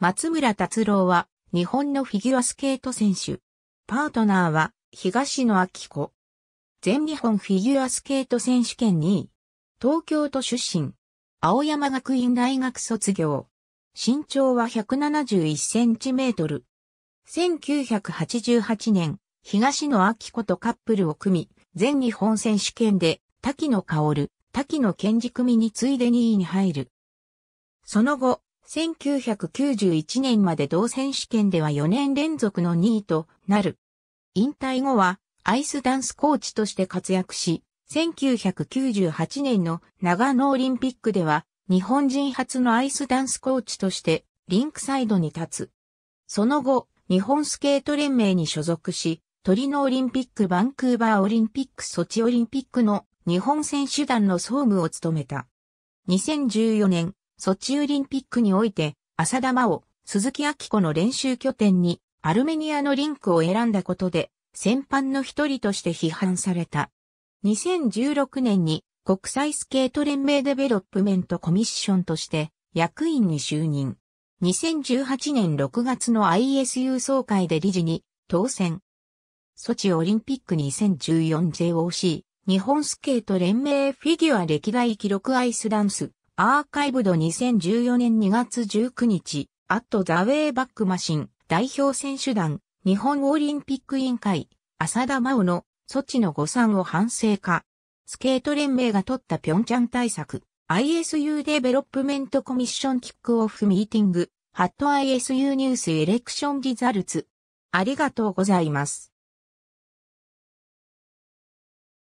松村達郎は日本のフィギュアスケート選手。パートナーは東野明子。全日本フィギュアスケート選手権2位。東京都出身。青山学院大学卒業。身長は171センチメートル。1988年、東野明子とカップルを組み、全日本選手権で滝野薫、滝野健二組に次いで2位に入る。その後、1991年まで同選手権では4年連続の2位となる。引退後はアイスダンスコーチとして活躍し、1998年の長野オリンピックでは日本人初のアイスダンスコーチとしてリンクサイドに立つ。その後、日本スケート連盟に所属し、トリノオリンピック、バンクーバーオリンピック、ソチオリンピックの日本選手団の総務を務めた。2014年、ソチオリンピックにおいて、浅田真央、鈴木明子の練習拠点に、アルメニアのリンクを選んだことで、先般の一人として批判された。2016年に国際スケート連盟デベロップメントコミッションとして役員に就任。2018年6月の ISU 総会で理事に当選。ソチオリンピック 2014JOC 日本スケート連盟フィギュア歴代記録アイスダンスアーカイブド2014年2月19日、アットザウェイバックマシン代表選手団、日本オリンピック委員会、浅田真央の措置の誤算を反省化。スケート連盟が取った平昌対策、ISU デベロップメントコミッションキックオフミーティング、ハット ISU ニュースエレクションリザルツ。ありがとうございます。